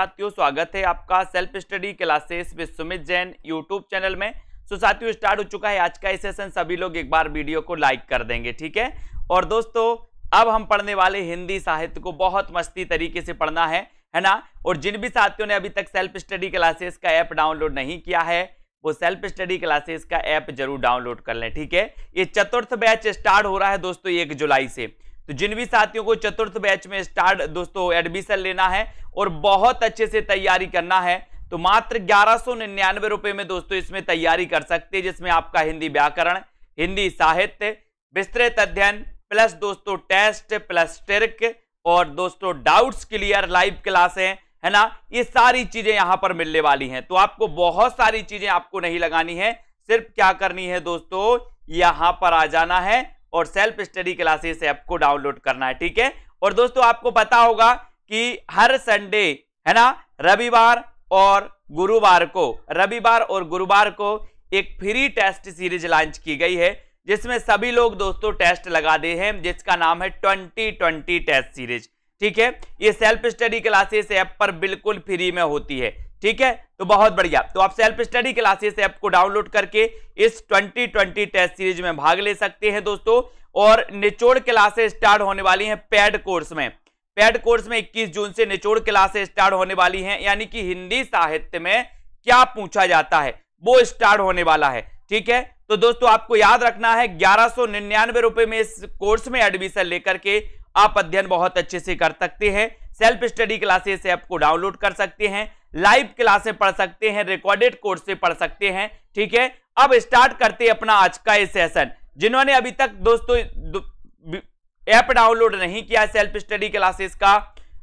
साथियों स्वागत है आपका self study classes with Sumit Jain YouTube channel में सो साथियों स्टार्ट हो चुका है आज का सेशन सभी लोग एक बार वीडियो को लाइक कर देंगे ठीक है और दोस्तों अब हम पढ़ने वाले हिंदी साहित्य को बहुत मस्ती तरीके से पढ़ना है है ना और जिन भी साथियों ने अभी तक सेल्फ स्टडी क्लासेस का ऐप डाउनलोड नहीं किया है वो सेल्फ स्टडी क्लासेस का ऐप जरूर डाउनलोड कर लें ठीक है ये चतुर्थ बैच स्टार्ट हो रहा है दोस्तों एक जुलाई से तो जिन भी साथियों को चतुर्थ बैच में स्टार्ट दोस्तों एडमिशन लेना है और बहुत अच्छे से तैयारी करना है तो मात्र ग्यारह सौ निन्यानवे रुपए में दोस्तों इसमें तैयारी कर सकते हैं जिसमें आपका हिंदी व्याकरण हिंदी साहित्य विस्तृत अध्ययन प्लस दोस्तों टेस्ट प्लस टर्क और दोस्तों डाउट्स क्लियर लाइव क्लास है है ना ये सारी चीजें यहां पर मिलने वाली हैं तो आपको बहुत सारी चीजें आपको नहीं लगानी है सिर्फ क्या करनी है दोस्तों यहां पर आ जाना है और सेल्फ स्टडी क्लासेस ऐप को डाउनलोड करना है ठीक है और दोस्तों आपको पता होगा कि हर संडे है ना रविवार और गुरुवार को रविवार और गुरुवार को एक फ्री टेस्ट सीरीज लॉन्च की गई है जिसमें सभी लोग दोस्तों टेस्ट लगा दे हैं जिसका नाम है ट्वेंटी ट्वेंटी टेस्ट सीरीज ठीक है ये सेल्फ स्टडी क्लासेस ऐप पर बिल्कुल फ्री में होती है ठीक है तो बहुत बढ़िया तो आप सेल्फ स्टडी क्लासेस ऐप को डाउनलोड करके इस 2020 टेस्ट सीरीज में भाग ले सकते हैं दोस्तों और निचोड़ क्लासेस स्टार्ट होने वाली हैं पैड कोर्स में पैड कोर्स में 21 जून से निचोड़ क्लासेस स्टार्ट होने वाली हैं यानी कि हिंदी साहित्य में क्या पूछा जाता है वो स्टार्ट होने वाला है ठीक है तो दोस्तों आपको याद रखना है ग्यारह निन्यानवे रुपए में इस कोर्स में एडमिशन लेकर के आप अध्ययन बहुत अच्छे से कर सकते हैं सेल्फ स्टडी क्लासेस ऐप को डाउनलोड कर सकते हैं लाइव क्लासे पढ़ सकते हैं रिकॉर्डेड कोर्स से पढ़ सकते हैं ठीक है अब स्टार्ट करते हैं अपना आज का ये सेशन जिन्होंने अभी तक दोस्तों ऐप डाउनलोड नहीं किया सेल्फ स्टडी क्लासेस का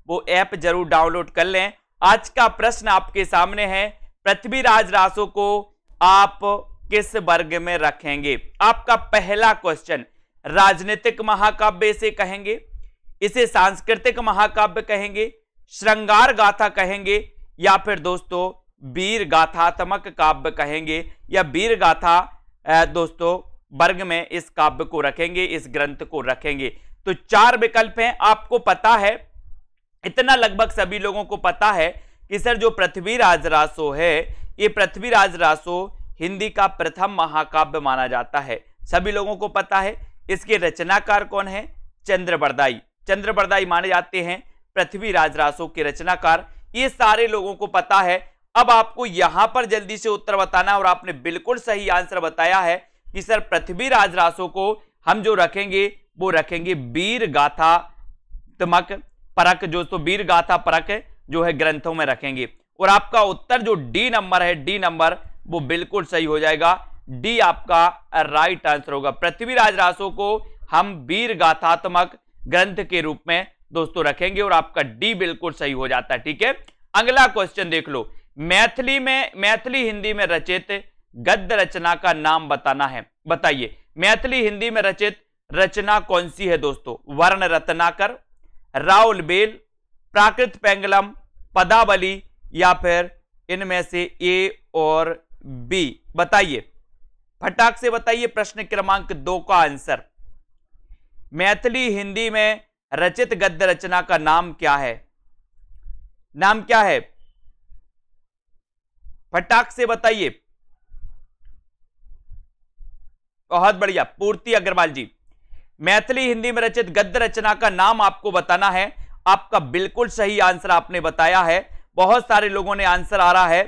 वो ऐप जरूर डाउनलोड कर लें आज का प्रश्न आपके सामने है पृथ्वीराज रासो को आप किस वर्ग में रखेंगे आपका पहला क्वेश्चन राजनीतिक महाकाव्य से कहेंगे इसे सांस्कृतिक महाकाव्य कहेंगे श्रृंगार गाथा कहेंगे या फिर दोस्तों वीर गाथात्मक काव्य कहेंगे या वीर गाथा दोस्तों वर्ग में इस काव्य को रखेंगे इस ग्रंथ को रखेंगे तो चार विकल्प हैं आपको पता है इतना लगभग सभी लोगों को पता है कि सर जो पृथ्वीराज रासो है ये पृथ्वीराज रासो हिंदी का प्रथम महाकाव्य माना जाता है सभी लोगों को पता है इसके रचनाकार कौन है चंद्रबरदाई चंद्रबरदाई माने जाते हैं पृथ्वीराज रासो के रचनाकार ये सारे लोगों को पता है अब आपको यहां पर जल्दी से उत्तर बताना और आपने बिल्कुल सही आंसर बताया है कि सर पृथ्वी रासो को हम जो रखेंगे वो रखेंगे वीर गाथा तमक परक जो तो वीर गाथा परक जो है ग्रंथों में रखेंगे और आपका उत्तर जो डी नंबर है डी नंबर वो बिल्कुल सही हो जाएगा डी आपका राइट आंसर होगा पृथ्वी राजरासों को हम वीर गाथात्मक ग्रंथ के रूप में दोस्तों रखेंगे और आपका डी बिल्कुल सही हो जाता है ठीक है अगला क्वेश्चन देख लो मैथिली में मैथिली हिंदी में रचित गद्य रचना का नाम बताना है बताइए मैथिली हिंदी में रचित रचना कौन सी है दोस्तों वर्ण रत्नाकर राउल बेल प्राकृत पेंगलम पदावली या फिर इनमें से ए और बी बताइए फटाक से बताइए प्रश्न क्रमांक दो का आंसर मैथिली हिंदी में रचित गद्य रचना का नाम क्या है नाम क्या है फटाक से बताइए बहुत बढ़िया पूर्ति अग्रवाल जी मैथिली हिंदी में रचित गद्य रचना का नाम आपको बताना है आपका बिल्कुल सही आंसर आपने बताया है बहुत सारे लोगों ने आंसर आ रहा है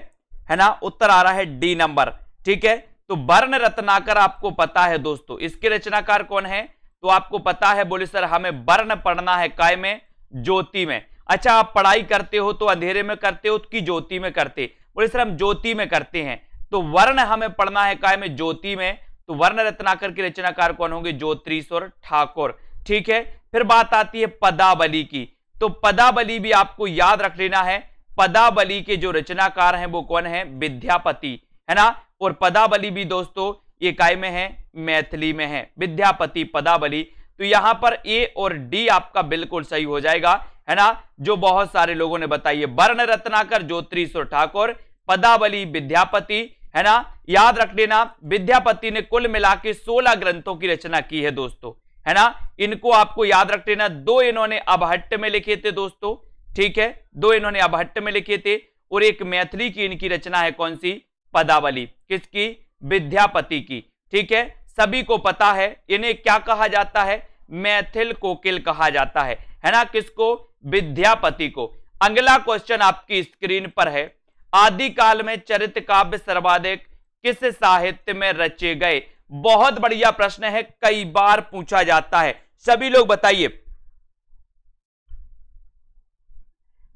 है ना उत्तर आ रहा है डी नंबर ठीक है तो वर्ण रत्नाकर आपको पता है दोस्तों इसके रचनाकार कौन है तो आपको पता है बोले सर हमें वर्ण पढ़ना है काय में ज्योति में अच्छा आप पढ़ाई करते हो तो अंधेरे में करते हो तो कि ज्योति में करते बोले सर हम ज्योति में करते हैं तो वर्ण हमें पढ़ना है काय में ज्योति में तो वर्ण रत्नाकर के रचनाकार कौन होंगे ज्योतिश्वर ठाकुर ठीक है फिर बात आती है पदाबली की तो पदाबली भी आपको याद रख लेना है पदाबली के जो रचनाकार हैं वो कौन है विद्यापति है ना और पदाबली भी दोस्तों इकाई काय में है मैथिली में है विद्यापति पदावली तो यहां पर ए और डी आपका बिल्कुल सही हो जाएगा है ना जो बहुत सारे लोगों ने बताई है वर्ण रत्नाकर ज्योतिश्वर ठाकुर पदावली विद्यापति है ना याद रख लेना विद्यापति ने कुल मिला के सोलह ग्रंथों की रचना की है दोस्तों है ना इनको आपको याद रख लेना दो इन्होंने अभट्ट में लिखे थे दोस्तों ठीक है दो इन्होंने अभट्ट में लिखे थे और एक मैथिली की इनकी रचना है कौन सी पदावली किसकी विद्यापति की ठीक है सभी को पता है इन्हें क्या कहा जाता है मैथिल कोकिल कहा जाता है है ना किसको विद्यापति को अगला क्वेश्चन आपकी स्क्रीन पर है आदिकाल में चरित काव्य सर्वाधिक किस साहित्य में रचे गए बहुत बढ़िया प्रश्न है कई बार पूछा जाता है सभी लोग बताइए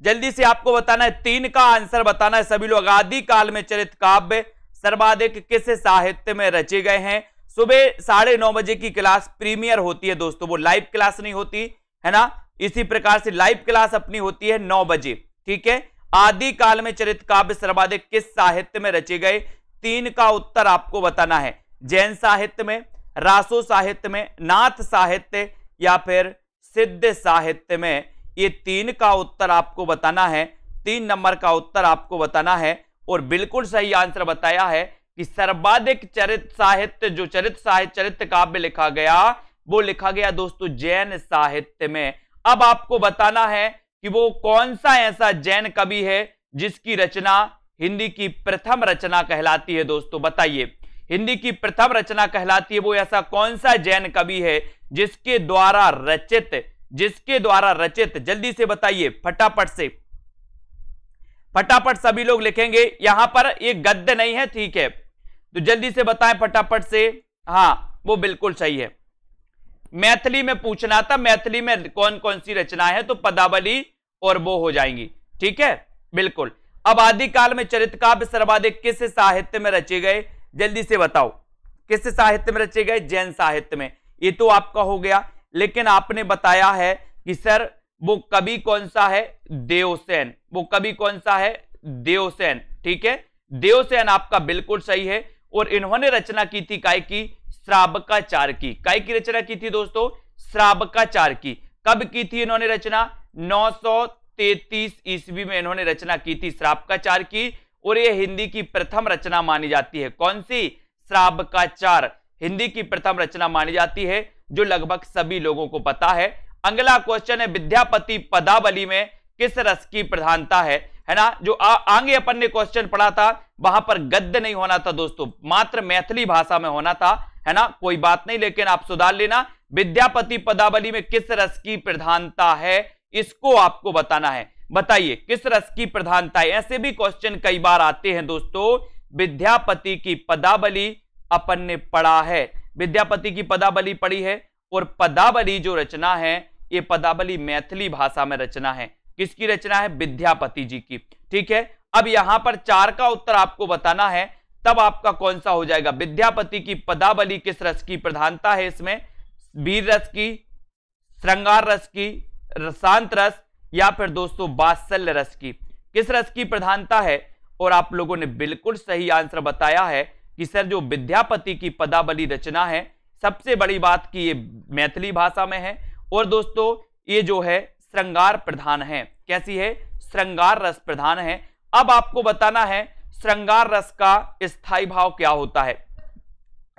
जल्दी से आपको बताना है तीन का आंसर बताना है सभी लोग आदि काल में चरित काव्य सर्वाधिक किस साहित्य में रचे गए हैं सुबह साढ़े नौ बजे की क्लास प्रीमियर होती है दोस्तों वो लाइव क्लास नहीं होती है ना इसी प्रकार से लाइव क्लास अपनी होती है नौ बजे ठीक है आदि काल में चरित काव्य सर्वाधिक किस साहित्य में रचे गए तीन का उत्तर आपको बताना है जैन साहित्य में रासो साहित्य में नाथ साहित्य या फिर सिद्ध साहित्य में ये तीन का उत्तर आपको बताना है तीन नंबर का उत्तर आपको बताना है और बिल्कुल सही आंसर बताया है कि सर्वाधिक चरित साहित्य जो चरित साहित्य चरित्र काव्य लिखा गया वो लिखा गया दोस्तों जैन साहित्य में अब आपको बताना है कि वो कौन सा ऐसा जैन कवि है जिसकी रचना हिंदी की प्रथम रचना कहलाती है दोस्तों बताइए हिंदी की प्रथम रचना कहलाती है वो ऐसा कौन सा जैन कवि है जिसके द्वारा रचित जिसके द्वारा रचित जल्दी से बताइए फटाफट से फटाफट सभी लोग लिखेंगे यहां पर ये गद्य नहीं है ठीक है तो जल्दी से बताएं फटाफट से हाँ वो बिल्कुल सही है मैथिली में पूछना था मैथिली में कौन कौन सी रचना है तो पदावली और वो हो जाएंगी ठीक है बिल्कुल अब आदिकाल में चरित काव्य सर्वाधिक किस साहित्य में रचे गए जल्दी से बताओ किस साहित्य में रचे गए जैन साहित्य में ये तो आपका हो गया लेकिन आपने बताया है कि सर वो कवि कौन सा है देवसेन वो कवि कौन सा है देवसेन ठीक है देवसेन आपका बिल्कुल सही है और इन्होंने रचना की थी काय की श्रावकाचार की काय की रचना की थी दोस्तों श्रावकाचार की कब की थी इन्होंने रचना 933 ईस्वी में इन्होंने रचना की थी श्रावकाचार की और यह हिंदी की प्रथम रचना मानी जाती है कौन सी श्रावकाचार हिंदी की प्रथम रचना मानी जाती है जो लगभग सभी लोगों को पता है अगला क्वेश्चन है विद्यापति पदावली में किस रस की प्रधानता है है ना जो आ, आगे अपन ने क्वेश्चन पढ़ा था वहां पर गद्य नहीं होना था दोस्तों मात्र मैथिली भाषा में होना था है ना कोई बात नहीं लेकिन आप सुधार लेना विद्यापति पदावली में किस रस की प्रधानता है इसको आपको बताना है बताइए किस रस की प्रधानता है ऐसे भी क्वेश्चन कई बार आते हैं दोस्तों विद्यापति की पदावली अपन ने पढ़ा है विद्यापति की पदावली पढ़ी है और पदावली जो रचना है ये पदावली मैथिली भाषा में रचना है किसकी रचना है विद्यापति जी की ठीक है अब यहां पर चार का उत्तर आपको बताना है तब आपका कौन सा हो जाएगा विद्यापति की पदावली किस रस की प्रधानता है इसमें वीर रस की श्रृंगार रस की शांत रस या फिर दोस्तों बात्सल्य रस की किस रस की प्रधानता है और आप लोगों ने बिल्कुल सही आंसर बताया है कि सर जो विद्यापति की पदावली रचना है सबसे बड़ी बात कि ये मैथिली भाषा में है और दोस्तों ये जो है श्रृंगार प्रधान है कैसी है श्रृंगार रस प्रधान है अब आपको बताना है श्रृंगार रस का स्थाई भाव क्या होता है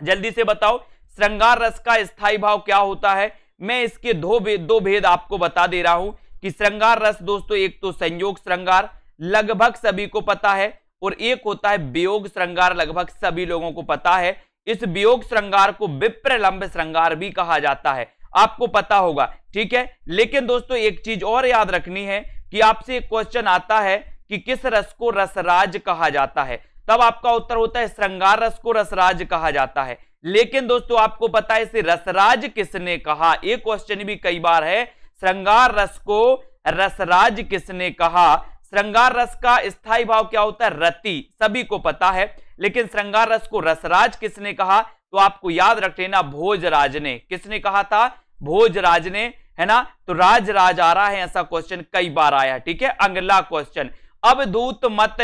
जल्दी से बताओ श्रृंगार रस का स्थाई भाव क्या होता है मैं इसके दो भेद दो भेद आपको बता दे रहा हूं कि श्रृंगार रस दोस्तों एक तो संयोग श्रृंगार लगभग सभी को पता है और एक होता है वियोग श्रृंगार लगभग सभी लोगों को पता है इस वियोग श्रृंगार को विप्रलंब श्रृंगार भी कहा जाता है आपको पता होगा ठीक है लेकिन दोस्तों एक चीज और याद रखनी है कि आपसे एक क्वेश्चन आता है कि किस रस को रसराज कहा जाता है तब आपका उत्तर होता है श्रृंगार रस को रसराज कहा जाता है लेकिन दोस्तों आपको पता है इसे रसराज किसने कहा ये क्वेश्चन भी कई बार है श्रृंगार रस को रसराज किसने कहा श्रृंगार रस का स्थायी भाव क्या होता है रति सभी को पता है लेकिन श्रृंगार रस को रसराज किसने कहा तो आपको याद रख लेना भोजराज ने किसने कहा था भोजराज ने है ना तो राज राज आ रहा है ऐसा क्वेश्चन कई बार आया ठीक है अगला क्वेश्चन अब दूत मत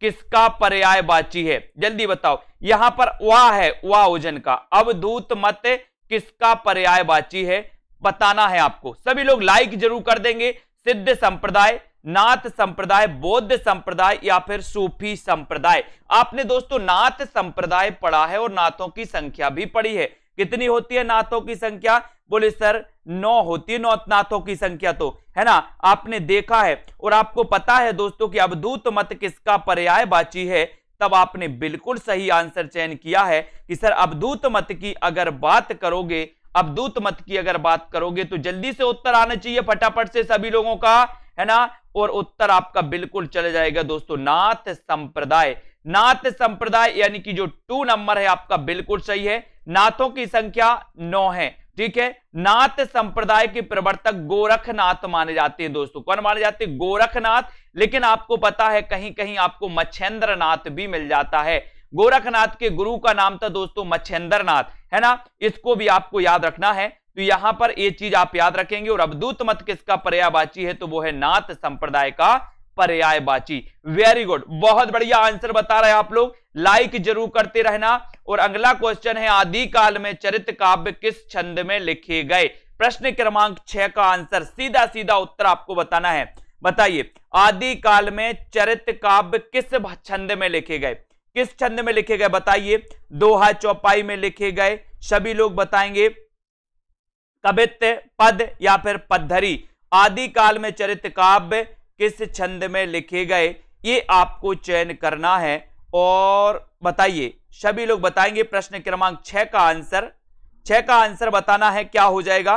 किसका पर्याय बाची है जल्दी बताओ यहां पर वाह है वाह ओजन का अब दूत मत किसका पर्याय बाची है बताना है आपको सभी लोग लाइक जरूर कर देंगे सिद्ध संप्रदाय नाथ संप्रदाय बौद्ध संप्रदाय या फिर सूफी संप्रदाय आपने दोस्तों नाथ संप्रदाय पढ़ा है और नाथों की संख्या भी पढ़ी है कितनी होती है नाथों की संख्या बोले सर नौ होती है नौतनाथों की संख्या तो है ना आपने देखा है और आपको पता है दोस्तों कि अवधूत मत किसका पर्याय बाची है तब आपने बिल्कुल सही आंसर चयन किया है कि सर अवधूत मत की अगर बात करोगे अवधूत मत की अगर बात करोगे तो जल्दी से उत्तर आना चाहिए फटाफट से सभी लोगों का है ना और उत्तर आपका बिल्कुल चले जाएगा दोस्तों नाथ संप्रदाय नाथ संप्रदाय यानी कि जो टू नंबर है आपका बिल्कुल सही है नाथों की संख्या नौ है ठीक है नाथ संप्रदाय के प्रवर्तक गोरखनाथ माने जाते हैं दोस्तों कौन माने जाते हैं गोरखनाथ लेकिन आपको पता है कहीं कहीं आपको मच्छेंद्र नाथ भी मिल जाता है गोरखनाथ के गुरु का नाम था दोस्तों मच्छेंद्र नाथ है ना इसको भी आपको याद रखना है तो यहां पर ये चीज आप याद रखेंगे और अवधूत मत किसका पर्यावाची है तो वो है नाथ संप्रदाय का पर्यायवाची वेरी गुड बहुत बढ़िया आंसर बता रहे आप लोग लाइक जरूर करते रहना और अगला क्वेश्चन है आदि काल में चरित्र काव्य किस छंद में लिखे गए प्रश्न क्रमांक छह का आंसर सीधा सीधा उत्तर आपको बताना है बताइए आदि काल में चरित्र काव्य किस छंद में लिखे गए किस छंद में लिखे गए बताइए दोहा चौपाई में लिखे गए सभी लोग बताएंगे कवित्य पद या फिर पद्धरी आदि काल में चरित्र काव्य किस छंद में लिखे गए ये आपको चयन करना है और बताइए सभी लोग बताएंगे प्रश्न क्रमांक छह का आंसर छह का आंसर बताना है क्या हो जाएगा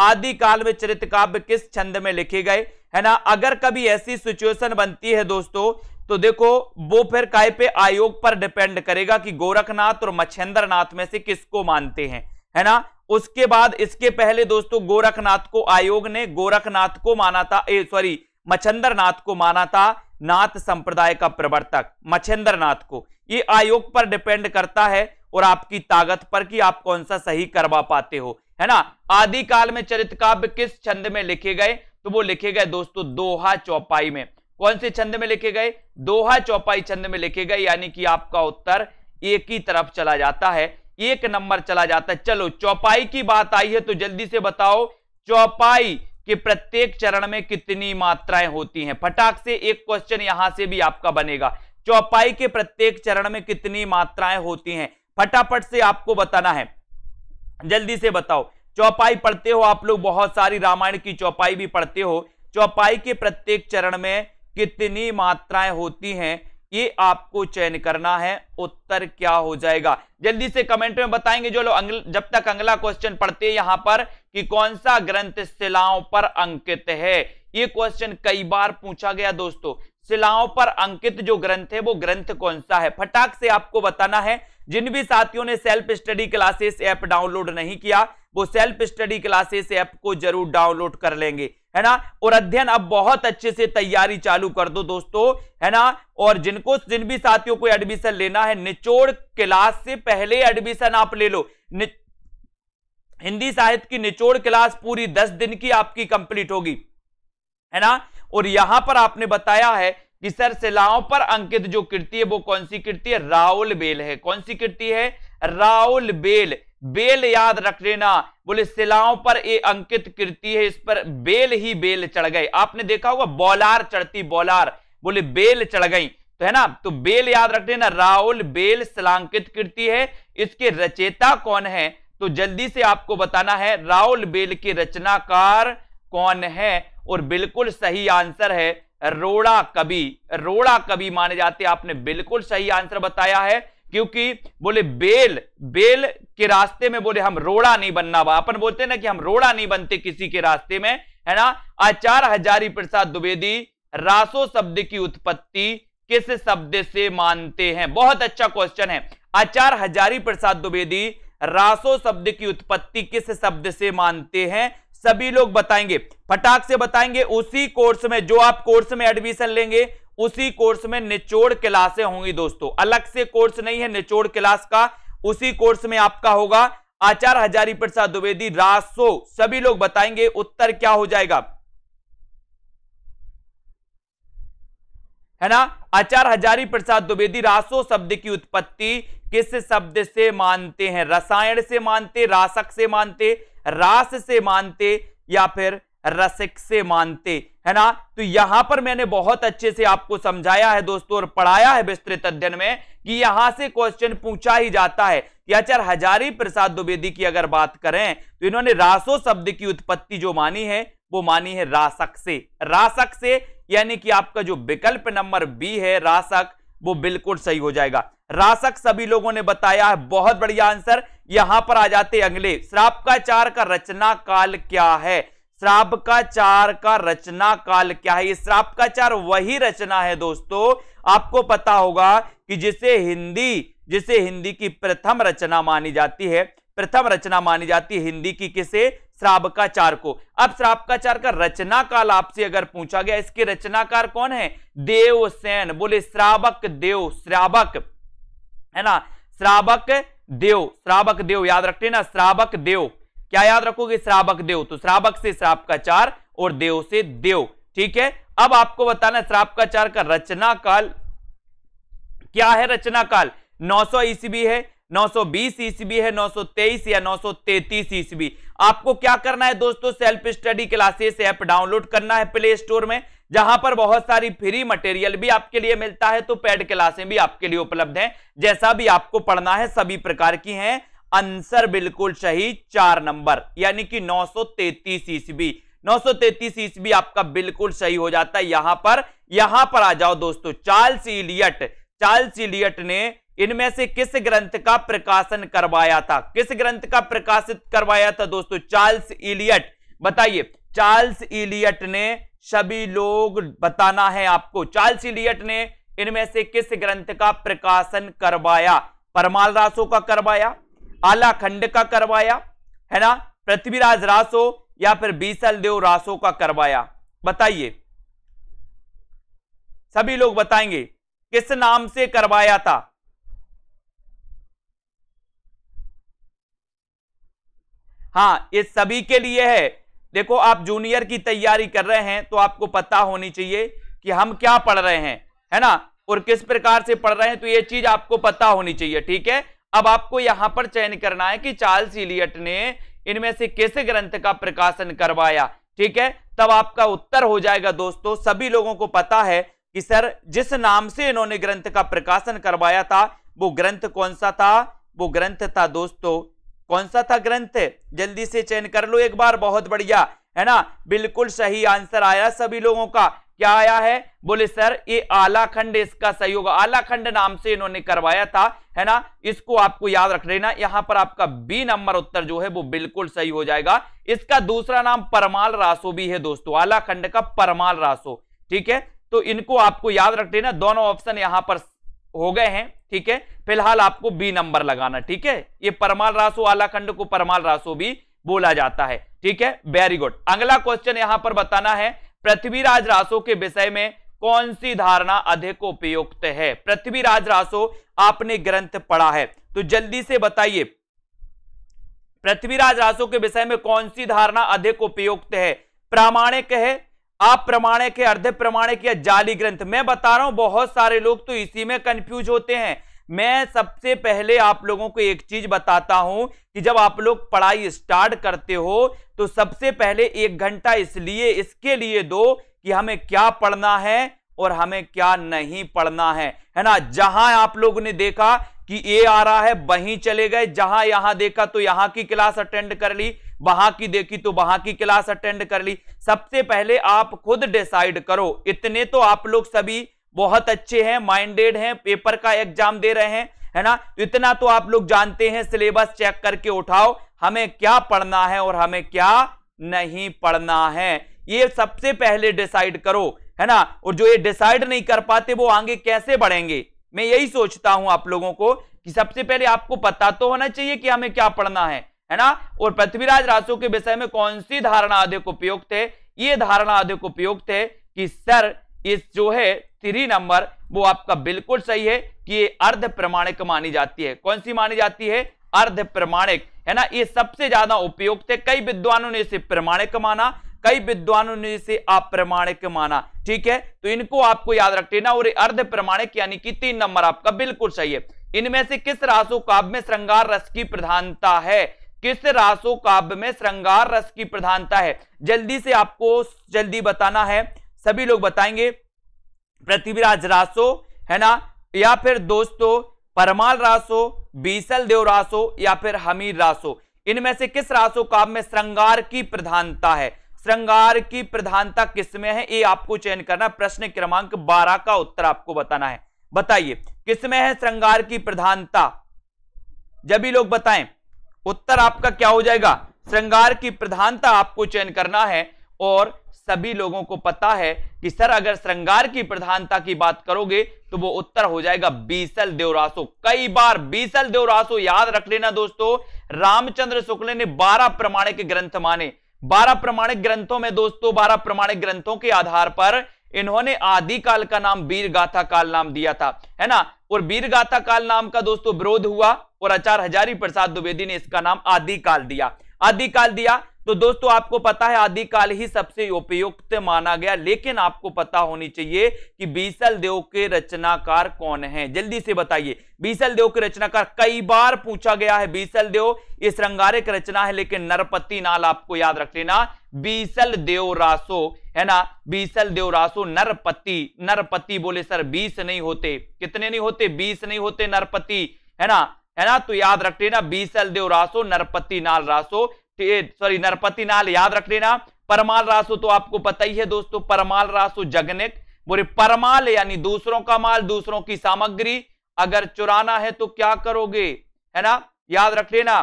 आदि काल में चरित काव्य किस छंद में लिखे गए है ना अगर कभी ऐसी सिचुएशन बनती है दोस्तों तो देखो वो फिर काय पे आयोग पर डिपेंड करेगा कि गोरखनाथ और मच्छेंद्र में से किसको मानते हैं है ना उसके बाद इसके पहले दोस्तों गोरखनाथ को आयोग ने गोरखनाथ को माना था सॉरी मच्छंदर नाथ को माना था नाथ संप्रदाय का प्रवर्तक मच्छेंद्र नाथ को ये आयोग पर डिपेंड करता है और आपकी ताकत पर कि आप कौन सा सही करवा पाते हो है ना आदि काल में चरित काव्य किस छंद में लिखे गए तो वो लिखे गए दोस्तों दोहा चौपाई में कौन से छंद में लिखे गए दोहा चौपाई छंद में लिखे गए यानी कि आपका उत्तर एक ही तरफ चला जाता है एक नंबर चला जाता है चलो चौपाई की बात आई है तो जल्दी से बताओ चौपाई कि प्रत्येक चरण में कितनी मात्राएं होती हैं फटाक से एक क्वेश्चन यहां से भी आपका बनेगा चौपाई के प्रत्येक चरण में कितनी मात्राएं होती हैं फटाफट से आपको बताना है जल्दी से बताओ चौपाई पढ़ते हो आप लोग बहुत सारी रामायण की चौपाई भी पढ़ते हो चौपाई के प्रत्येक चरण में कितनी मात्राएं होती हैं ये आपको चयन करना है उत्तर क्या हो जाएगा जल्दी से कमेंट में बताएंगे जो लोग जब तक अगला क्वेश्चन पढ़ते हैं यहां पर कि कौन सा ग्रंथ शिलाओं पर अंकित है ये क्वेश्चन कई बार पूछा गया दोस्तों शिलाओं पर अंकित जो ग्रंथ है वो ग्रंथ कौन सा है फटाक से आपको बताना है जिन भी साथियों ने self study classes app download नहीं किया वो सेल्फ स्टडी क्लासेस ऐप को जरूर डाउनलोड कर लेंगे है ना और अध्ययन अब बहुत अच्छे से तैयारी चालू कर दो दोस्तों है ना और जिनको जिन भी साथियों को एडमिशन लेना है निचोड़ क्लास से पहले एडमिशन आप ले लो हिंदी साहित्य की निचोड़ क्लास पूरी दस दिन की आपकी कंप्लीट होगी है ना और यहां पर आपने बताया है कि सर शिलाओं पर अंकित जो कृति है वो कौन सी कृति है राउल बेल है कौन सी कृति है राउल बेल बेल याद रख लेना बोले शिलाओं पर ये अंकित कृति है इस पर बेल ही बेल चढ़ गए आपने देखा होगा बोलार चढ़ती बोलार बोले बेल चढ़ गई तो है ना तो बेल याद रख लेना राउल बेल शिलांकित कृति है इसके रचेता कौन है तो जल्दी से आपको बताना है राउल बेल के रचनाकार कौन है और बिल्कुल सही आंसर है रोड़ा कवि रोड़ा कवि माने जाते हैं आपने बिल्कुल सही आंसर बताया है क्योंकि बोले बेल बेल के रास्ते में बोले हम रोड़ा नहीं बनना अपन बोलते ना कि हम रोड़ा नहीं बनते किसी के रास्ते में है ना आचार्य हजारी प्रसाद द्विवेदी रासो शब्द की उत्पत्ति किस शब्द से मानते हैं बहुत अच्छा क्वेश्चन है आचार्य हजारी प्रसाद द्विवेदी रासो शब्द की उत्पत्ति किस शब्द से मानते हैं सभी लोग बताएंगे फटाक से बताएंगे उसी कोर्स में जो आप कोर्स में एडमिशन लेंगे उसी कोर्स में निचोड़ क्लासे होंगी दोस्तों अलग से कोर्स नहीं है निचोड़ क्लास का उसी कोर्स में आपका होगा आचार्य हजारी प्रसाद द्विवेदी रासो सभी लोग बताएंगे उत्तर क्या हो जाएगा है ना आचार्य हजारी प्रसाद द्विवेदी रासो शब्द की उत्पत्ति किस शब्द से मानते हैं रसायन से मानते रासक से मानते रास से मानते या फिर रसिक से मानते है ना तो यहां पर मैंने बहुत अच्छे से आपको समझाया है दोस्तों और पढ़ाया है विस्तृत अध्ययन में कि यहां से क्वेश्चन पूछा ही जाता है कि आचार्य हजारी प्रसाद द्विवेदी की अगर बात करें तो इन्होंने रासो शब्द की उत्पत्ति जो मानी है वो मानी है रासक से रासक से यानी कि आपका जो विकल्प नंबर बी है रासक वो बिल्कुल सही हो जाएगा रासक सभी लोगों ने बताया बहुत बढ़िया आंसर यहां पर आ जाते अगले श्राप का चार का रचना काल क्या है श्राप का चार का रचना काल क्या है ये चार वही रचना है दोस्तों आपको पता होगा कि जिसे हिंदी जिसे हिंदी की प्रथम रचना मानी जाती है प्रथम रचना मानी जाती है हिंदी की किसे श्रावकाचार को अब श्रावकाचार का रचनाकाल आपसे अगर पूछा गया इसके रचनाकार कौन है देवसेन बोले श्रावक देव श्रावक है ना श्रावक देव श्रावक देव याद रखते ना श्रावक देव क्या याद रखोगे श्रावक देव तो श्रावक से श्रावकाचार और देव से देव ठीक है अब आपको बताना काचार का रचना काल क्या है रचना काल 900 ईस्वी है 920 ईस्वी है 923 या 933 ईस्वी आपको क्या करना है दोस्तों self study classes app download करना है प्ले स्टोर में जहां पर बहुत सारी फ्री मटेरियल भी आपके लिए मिलता है तो पेड क्लासें भी आपके लिए उपलब्ध हैं जैसा भी आपको पढ़ना है सभी प्रकार की हैं आंसर बिल्कुल सही चार नंबर यानी कि 933 सौ 933 ईस्वी आपका बिल्कुल सही हो जाता है यहां पर यहां पर आ जाओ दोस्तों चार्ल्स इलियट चार्ल्स इलियट ने इनमें से किस ग्रंथ का प्रकाशन करवाया था किस ग्रंथ का प्रकाशित करवाया था दोस्तों चार्ल्स इलियट बताइए चार्ल्स इलियट ने सभी लोग बताना है आपको चार्ल्स इलियट ने इनमें से किस ग्रंथ का प्रकाशन करवाया परमाल रासो का करवाया आलाखंड का करवाया है ना पृथ्वीराज रासो या फिर बीसल देव रासो का करवाया बताइए सभी लोग बताएंगे किस नाम से करवाया था हाँ ये सभी के लिए है देखो आप जूनियर की तैयारी कर रहे हैं तो आपको पता होनी चाहिए कि हम क्या पढ़ रहे हैं है ना और किस प्रकार से पढ़ रहे हैं तो ये चीज आपको पता होनी चाहिए ठीक है अब आपको यहां पर चयन करना है कि चार्ल्स इलियट ने इनमें से किस ग्रंथ का प्रकाशन करवाया ठीक है तब आपका उत्तर हो जाएगा दोस्तों सभी लोगों को पता है कि सर जिस नाम से इन्होंने ग्रंथ का प्रकाशन करवाया था वो ग्रंथ कौन सा था वो ग्रंथ था दोस्तों कौन सा था ग्रंथ जल्दी से चयन कर लो एक बार बहुत बढ़िया है ना बिल्कुल सही आंसर आया सभी लोगों का क्या आया है बोले सर ये आलाखंड इसका सही होगा आलाखंड नाम से इन्होंने करवाया था है ना इसको आपको याद रख लेना यहां पर आपका बी नंबर उत्तर जो है वो बिल्कुल सही हो जाएगा इसका दूसरा नाम परमाल रासो भी है दोस्तों आलाखंड का परमाल रासो ठीक है तो इनको आपको याद रख लेना दोनों ऑप्शन यहां पर हो गए हैं ठीक है फिलहाल आपको बी नंबर लगाना ठीक है ये परमाल रासो आलाखंड को परमाल रासो भी बोला जाता है ठीक है वेरी गुड अगला क्वेश्चन यहां पर बताना है पृथ्वीराज रासो के विषय में कौन सी धारणा अधिक उपयुक्त है पृथ्वीराज रासो आपने ग्रंथ पढ़ा है तो जल्दी से बताइए पृथ्वीराज रासो के विषय में कौन सी धारणा अधिक उपयुक्त है प्रामाणिक है आप प्रमाणिक के अर्ध प्रमाणिक या जाली ग्रंथ मैं बता रहा हूं बहुत सारे लोग तो इसी में कंफ्यूज होते हैं मैं सबसे पहले आप लोगों को एक चीज बताता हूं कि जब आप लोग पढ़ाई स्टार्ट करते हो तो सबसे पहले एक घंटा इसलिए इसके लिए दो कि हमें क्या पढ़ना है और हमें क्या नहीं पढ़ना है है ना जहां आप लोगों ने देखा कि ये आ रहा है वहीं चले गए जहां यहां देखा तो यहां की क्लास अटेंड कर ली वहां की देखी तो वहां की क्लास अटेंड कर ली सबसे पहले आप खुद डिसाइड करो इतने तो आप लोग सभी बहुत अच्छे हैं माइंडेड हैं पेपर का एग्जाम दे रहे हैं है ना इतना तो आप लोग जानते हैं सिलेबस चेक करके उठाओ हमें क्या पढ़ना है और हमें क्या नहीं पढ़ना है ये सबसे पहले डिसाइड करो है ना और जो ये डिसाइड नहीं कर पाते वो आगे कैसे बढ़ेंगे मैं यही सोचता हूं आप लोगों को कि सबसे पहले आपको पता तो होना चाहिए कि हमें क्या पढ़ना है है ना और पृथ्वीराज राशो के विषय में कौन सी धारणा अधिक उपयुक्त है ये धारणा अधिक उपयुक्त है कि सर इस जो है थ्री नंबर वो आपका बिल्कुल सही है कि ये अर्ध प्रमाणिक मानी जाती है कौन सी मानी जाती है अर्ध प्रमाणिक है ना ये सबसे ज्यादा उपयुक्त है कई विद्वानों ने इसे प्रमाणिक माना कई विद्वानों ने इसे अप्रमाणिक माना ठीक है तो इनको आपको याद रख लेना और अर्ध प्रमाणिक यानी कि तीन नंबर आपका बिल्कुल सही है इनमें से किस राशो काव्य में श्रृंगार रस की प्रधानता है किस रासो काव्य में श्रृंगार रस की प्रधानता है जल्दी से आपको जल्दी बताना है सभी लोग बताएंगे पृथ्वीराज रासो है ना या फिर दोस्तों परमाल रासो बीसल देव रासो या फिर हमीर रासो इनमें से किस रासो काव्य में श्रृंगार की प्रधानता है श्रृंगार की प्रधानता किसमें है ये आपको चयन करना प्रश्न क्रमांक 12 का उत्तर आपको बताना है बताइए किसमें है श्रृंगार की प्रधानता जब भी लोग बताएं उत्तर आपका क्या हो जाएगा श्रृंगार की प्रधानता आपको चयन करना है और सभी लोगों को पता है कि सर अगर श्रृंगार की प्रधानता की बात करोगे तो वो उत्तर हो जाएगा बीसल देवरासो कई बार बीसल देवरासो याद रख लेना दोस्तों रामचंद्र शुक्ल ने बारह प्रमाणिक ग्रंथ माने बारह प्रमाणिक ग्रंथों में दोस्तों बारह प्रमाणिक ग्रंथों के आधार पर इन्होंने आदि काल का नाम वीर गाथा काल नाम दिया था है ना और वीर गाथा काल नाम का दोस्तों विरोध हुआ और आचार्य हजारी प्रसाद द्विवेदी ने इसका नाम आदिकाल दिया आदिकाल दिया तो दोस्तों आपको पता है आदिकाल ही सबसे उपयुक्त माना गया लेकिन आपको पता होनी चाहिए कि बीसल देव के रचनाकार कौन हैं जल्दी से बताइए बीसल देव के रचनाकार कई बार पूछा गया है बीसल देव ये श्रृंगारिक रचना है लेकिन नरपति नाल आपको याद रख लेना बीसल देव रासो है ना बीसल देव रासो नरपति नरपति बोले सर बीस नहीं होते कितने नहीं होते बीस नहीं होते नरपति है ना है ना तो याद रख लेना बीसल देव रासो नरपति नाल रासो सॉरी नरपति नाल याद रख लेना परमाल रासो तो आपको पता ही है दोस्तों परमाल रासो जगनिक बोले परमाल यानी दूसरों का माल दूसरों की सामग्री अगर चुराना है तो क्या करोगे है ना याद रख लेना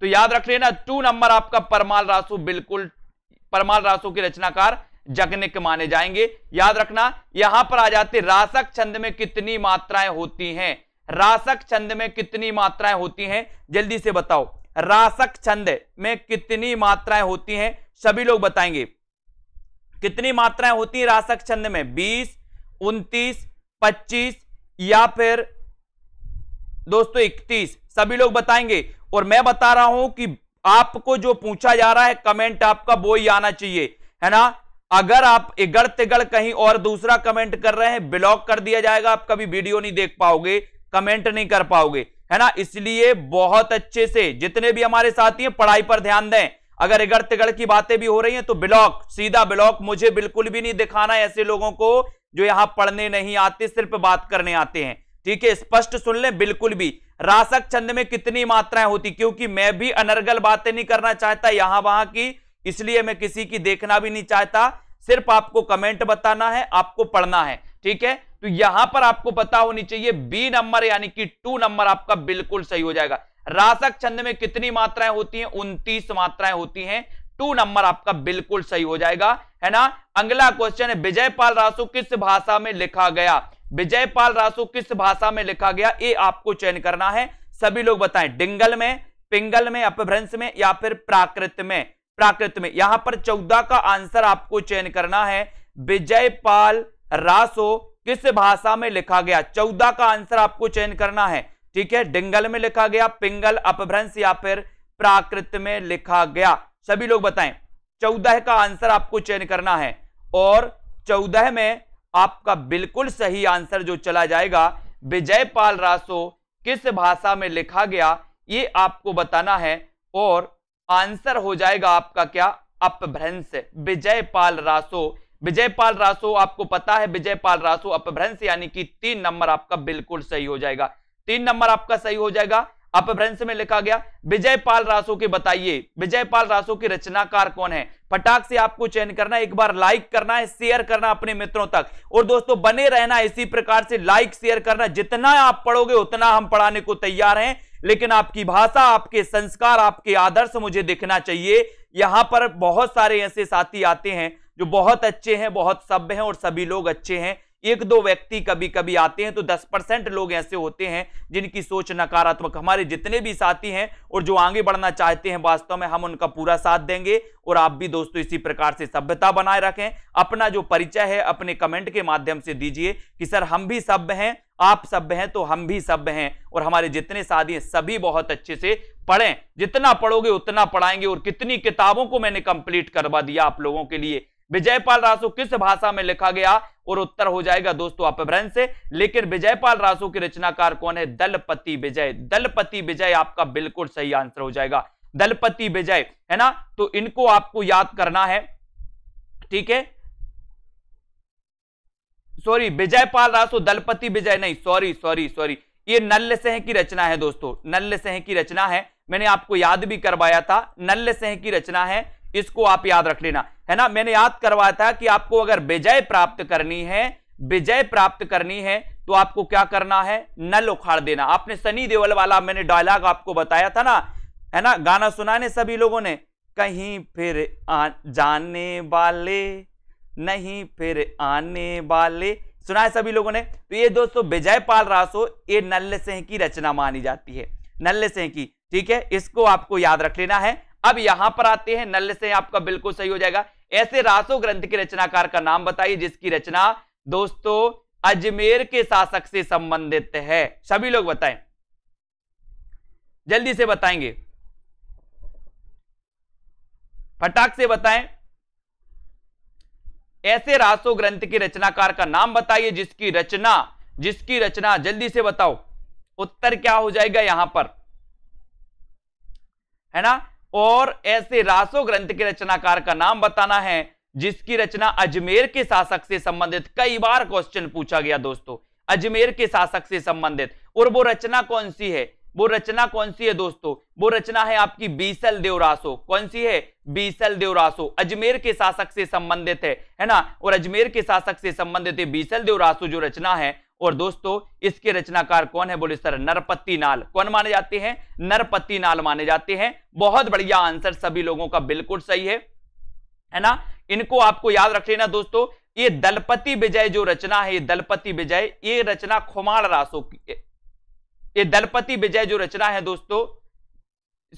तो याद रख लेना टू नंबर आपका परमाल रासो बिल्कुल परमाल रासो के रचनाकार जगनिक माने जाएंगे याद रखना यहां पर आ जाते रासक छंद में कितनी मात्राएं होती हैं रासक छंद में कितनी मात्राएं होती हैं जल्दी से बताओ रासक छंद में कितनी मात्राएं होती हैं सभी लोग बताएंगे कितनी मात्राएं होती हैं रासक छंद में बीस उनतीस पच्चीस या फिर दोस्तों इकतीस सभी लोग बताएंगे और मैं बता रहा हूं कि आपको जो पूछा जा रहा है कमेंट आपका वो ही आना चाहिए है ना अगर आप इगड़ तिगड़ कहीं और दूसरा कमेंट कर रहे हैं ब्लॉक कर दिया जाएगा आप कभी वीडियो नहीं देख पाओगे कमेंट नहीं कर पाओगे है ना इसलिए बहुत अच्छे से जितने भी हमारे साथी हैं पढ़ाई पर ध्यान दें अगर इगड़ तिगड़ की बातें भी हो रही हैं तो ब्लॉक सीधा ब्लॉक मुझे बिल्कुल भी नहीं दिखाना है ऐसे लोगों को जो यहां पढ़ने नहीं आते सिर्फ बात करने आते हैं ठीक है स्पष्ट सुन लें बिल्कुल भी रासक छंद में कितनी मात्राएं होती क्योंकि मैं भी अनर्गल बातें नहीं करना चाहता यहां वहां की इसलिए मैं किसी की देखना भी नहीं चाहता सिर्फ आपको कमेंट बताना है आपको पढ़ना है ठीक है तो यहां पर आपको पता होनी चाहिए बी नंबर यानी कि टू नंबर आपका बिल्कुल सही हो जाएगा रासक छंद में कितनी मात्राएं होती हैं उनतीस मात्राएं होती हैं टू नंबर आपका बिल्कुल सही हो जाएगा है ना अगला क्वेश्चन है विजयपाल रासो किस भाषा में लिखा गया विजयपाल रासो किस भाषा में लिखा गया ये आपको चयन करना है सभी लोग बताएं डिंगल में पिंगल में अपभ्रंश में या फिर प्राकृत में प्राकृत में यहां पर चौदह का आंसर आपको चयन करना है विजय पाल रासो किस भाषा में लिखा गया चौदह का आंसर आपको चयन करना है ठीक है डिंगल में लिखा गया पिंगल अपभ्रंश या फिर प्राकृत में लिखा गया सभी लोग बताएं चौदह का आंसर आपको चयन करना है और चौदह में आपका बिल्कुल सही आंसर जो चला जाएगा विजयपाल रासो किस भाषा में लिखा गया ये आपको बताना है और आंसर हो जाएगा आपका क्या अपभ्रंश विजय पाल रासो विजयपाल रासो आपको पता है विजय पाल रासो अपभ्रंश यानी कि तीन नंबर आपका बिल्कुल सही हो जाएगा तीन नंबर आपका सही हो जाएगा अपभ्रंश में लिखा गया विजय पाल रासो के बताइए विजय पाल रासो के रचनाकार कौन है फटाक से आपको चयन करना एक बार लाइक करना है शेयर करना अपने मित्रों तक और दोस्तों बने रहना इसी प्रकार से लाइक शेयर करना जितना आप पढ़ोगे उतना हम पढ़ाने को तैयार हैं लेकिन आपकी भाषा आपके संस्कार आपके आदर्श मुझे देखना चाहिए यहां पर बहुत सारे ऐसे साथी आते हैं जो बहुत अच्छे हैं बहुत सभ्य हैं और सभी लोग अच्छे हैं एक दो व्यक्ति कभी कभी आते हैं तो 10 परसेंट लोग ऐसे होते हैं जिनकी सोच नकारात्मक हमारे जितने भी साथी हैं और जो आगे बढ़ना चाहते हैं वास्तव में हम उनका पूरा साथ देंगे और आप भी दोस्तों इसी प्रकार से सभ्यता बनाए रखें अपना जो परिचय है अपने कमेंट के माध्यम से दीजिए कि सर हम भी सभ्य हैं आप सभ्य हैं तो हम भी सभ्य हैं और हमारे जितने साथी हैं सभी बहुत अच्छे से पढ़ें जितना पढ़ोगे उतना पढ़ाएंगे और कितनी किताबों को मैंने कंप्लीट करवा दिया आप लोगों के लिए विजयपाल रासो किस भाषा में लिखा गया और उत्तर हो जाएगा दोस्तों अपभ्रंश से लेकिन विजयपाल रासो के रचनाकार कौन है दलपति विजय दलपति विजय आपका बिल्कुल सही आंसर हो जाएगा दलपति विजय है ना तो इनको आपको याद करना है ठीक है सॉरी विजयपाल रासो दलपति विजय नहीं सॉरी सॉरी सॉरी ये नल्ल सह की रचना है दोस्तों नल्ल सह की रचना है मैंने आपको याद भी करवाया था नल्ल सह की रचना है इसको आप याद रख लेना है ना मैंने याद करवाया था कि आपको अगर विजय प्राप्त करनी है विजय प्राप्त करनी है तो आपको क्या करना है नल उखाड़ देना आपने सनी देवल वाला मैंने डायलॉग आपको बताया था ना है ना गाना सुना ने सभी लोगों ने कहीं फिर आ, जाने वाले नहीं फिर आने वाले सुना है सभी लोगों ने तो ये दोस्तों विजयपाल रासो ये नल्ल सिंह की रचना मानी जाती है नल्ल सिंह की ठीक है इसको आपको याद रख लेना है अब यहां पर आते हैं नल से आपका बिल्कुल सही हो जाएगा ऐसे रासो ग्रंथ के रचनाकार का नाम बताइए जिसकी रचना दोस्तों अजमेर के शासक से संबंधित है सभी लोग बताएं जल्दी से बताएंगे फटाक से बताएं ऐसे रासो ग्रंथ के रचनाकार का नाम बताइए जिसकी रचना जिसकी रचना जल्दी से बताओ उत्तर क्या हो जाएगा यहां पर है ना और ऐसे रासो ग्रंथ के रचनाकार का नाम बताना है जिसकी रचना अजमेर के शासक से संबंधित कई बार क्वेश्चन पूछा गया दोस्तों अजमेर के शासक से संबंधित और वो रचना कौन सी है वो रचना कौन सी है दोस्तों वो रचना है आपकी बीसल देवरासो कौन सी है बीसल देवरासो अजमेर के शासक से संबंधित है है ना और अजमेर के शासक से संबंधित बीसल देवरासो जो रचना है और दोस्तों इसके रचनाकार कौन है बोले सर नरपति नाल कौन माने जाते हैं नरपति नाल माने जाते हैं बहुत बढ़िया आंसर सभी लोगों का बिल्कुल सही है है ना इनको आपको याद रख लेना दोस्तों ये दलपति विजय जो रचना है ये दलपति विजय ये रचना खुमाड़ रासो की ये दलपति विजय जो रचना है दोस्तों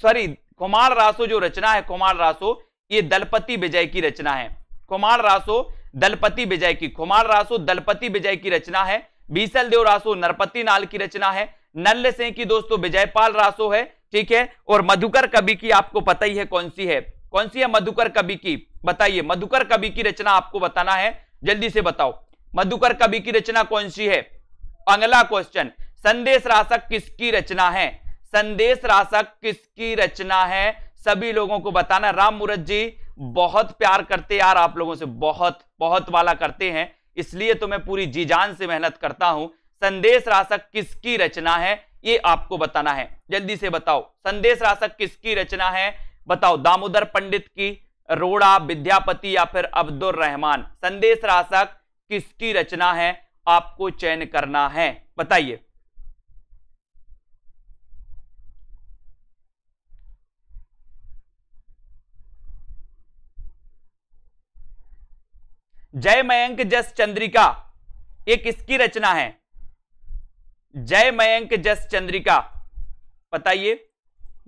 सॉरी कुमार रासो जो रचना है कुमार रासो ये दलपति विजय की रचना है कुमार रासो दलपति विजय की कुमार रासो दलपति विजय की रचना है बीसल देव रासो नरपति नाल की रचना है नल्ल सिंह की दोस्तों विजयपाल रासो है ठीक है और मधुकर कवि की आपको पता ही है कौन सी है कौन सी है मधुकर कवि की बताइए मधुकर कवि की रचना आपको बताना है जल्दी से बताओ मधुकर कवि की रचना कौन सी है अगला क्वेश्चन संदेश राशक किसकी रचना है संदेश राशक किसकी रचना है सभी लोगों को बताना राम मूरत जी बहुत प्यार करते यार आप लोगों से बहुत बहुत वाला करते हैं इसलिए तो मैं पूरी जी जान से मेहनत करता हूं संदेश राशक किसकी रचना है ये आपको बताना है जल्दी से बताओ संदेश राशक किसकी रचना है बताओ दामोदर पंडित की रोड़ा विद्यापति या फिर अब्दुल रहमान संदेश राशक किसकी रचना है आपको चयन करना है बताइए जय मयंक जस चंद्रिका ये किसकी रचना है जय मयंक जस चंद्रिका बताइए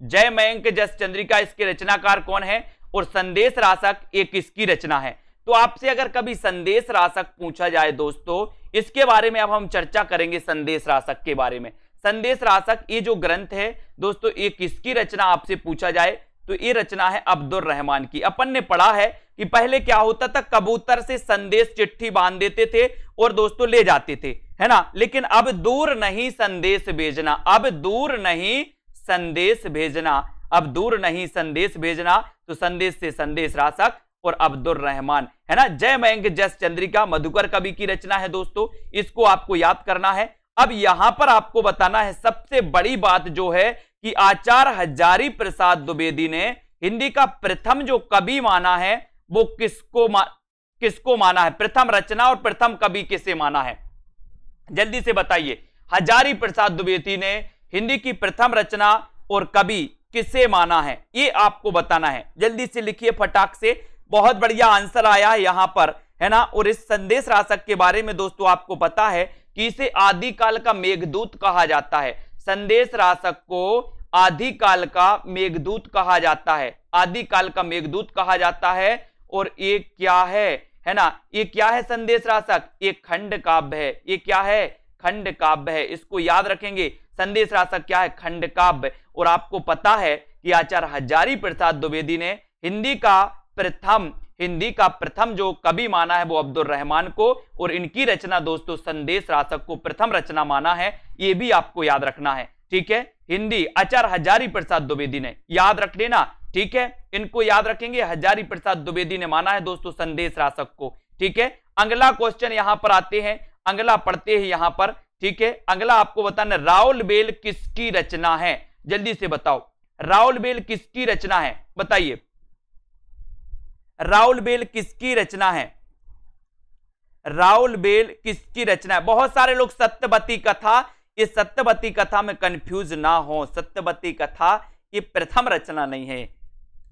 जय मयंक जस चंद्रिका इसके रचनाकार कौन है और संदेश राशक ये किसकी रचना है तो आपसे अगर कभी संदेश राशक पूछा जाए दोस्तों इसके बारे में अब हम चर्चा करेंगे संदेश राशक के बारे में संदेश राशक ये जो ग्रंथ है दोस्तों ये किसकी रचना आपसे पूछा जाए तो ये रचना है अब्दुल रहमान की अपन ने पढ़ा है कि पहले क्या होता था कबूतर से संदेश चिट्ठी बांध देते थे और दोस्तों ले जाते थे है ना लेकिन अब दूर नहीं संदेश भेजना अब दूर नहीं संदेश भेजना अब दूर नहीं संदेश भेजना तो संदेश से संदेश राशक और अब्दुल रहमान है ना जय मयंक जस चंद्रिका मधुकर कवि की रचना है दोस्तों इसको आपको याद करना है अब यहां पर आपको बताना है सबसे बड़ी बात जो है कि आचार्य हजारी प्रसाद द्विवेदी ने हिंदी का प्रथम जो कवि माना है वो किसको मा, किसको माना है प्रथम रचना और प्रथम कवि किसे माना है जल्दी से बताइए हजारी प्रसाद द्विवेदी ने हिंदी की प्रथम रचना और कवि किसे माना है ये आपको बताना है जल्दी से लिखिए फटाक से बहुत बढ़िया आंसर आया है यहां पर है ना और इस संदेश राशक के बारे में दोस्तों आपको पता है कि इसे आदिकाल का मेघदूत कहा जाता है संदेश राशक को आदिकाल का मेघदूत कहा जाता है आदिकाल का मेघदूत कहा जाता है और ये क्या है है ना ये क्या है संदेश राशक ये खंड काव्य है ये क्या है खंड काव्य है इसको याद रखेंगे संदेश राशक क्या है खंड काव्य और आपको पता है कि आचार्य हजारी प्रसाद द्विवेदी ने हिंदी का प्रथम हिंदी का प्रथम जो कवि माना है वो अब्दुल रहमान को और इनकी रचना दोस्तों संदेश राशक को प्रथम रचना माना है ये भी आपको याद रखना है ठीक है हिंदी आचार्य हजारी प्रसाद द्विवेदी ने याद रख लेना ठीक है इनको याद रखेंगे हजारी प्रसाद द्विवेदी ने माना है दोस्तों संदेश राशक को ठीक है अगला क्वेश्चन यहां पर आते हैं अगला पढ़ते हैं यहां पर ठीक है अगला आपको बताना राहुल बेल किसकी रचना है जल्दी से बताओ राहुल बेल किसकी रचना है बताइए राहुल बेल किसकी रचना है राहुल बेल किसकी रचना है बहुत सारे लोग सत्यवती कथा ये सत्यवती कथा में कंफ्यूज ना हो सत्यवती कथा ये प्रथम रचना नहीं है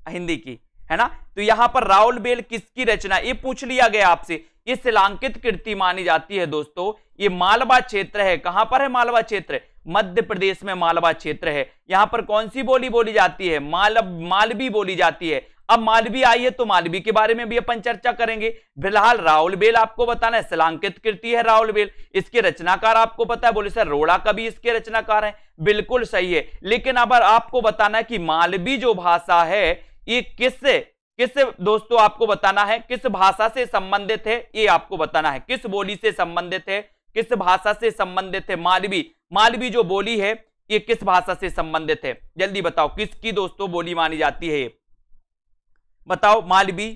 हिंदी की है ना तो यहां पर राहुल बेल किसकी रचना ये पूछ लिया गया आपसे ये शिलांकित कृति मानी जाती है दोस्तों ये मालवा क्षेत्र है कहां पर है मालवा क्षेत्र मध्य प्रदेश में मालवा क्षेत्र है यहां पर कौन सी बोली बोली जाती है मालब मालवी बोली जाती है अब मालवी आई है तो मालवी के बारे में भी अपन चर्चा करेंगे फिलहाल राहुल बेल आपको बताना है सलांकित कृति है राहुल बेल इसके रचनाकार आपको पता है बोले सर रोड़ा कभी इसके रचनाकार हैं बिल्कुल सही है लेकिन अब आपको बताना है कि मालवी जो भाषा है ये किस किस दोस्तों आपको बताना है किस भाषा से संबंधित है ये आपको बताना है किस बोली से संबंधित है किस भाषा से संबंधित है मालवी मालवी जो बोली है ये किस भाषा से संबंधित है जल्दी बताओ किसकी दोस्तों बोली मानी जाती है ये बताओ मालवी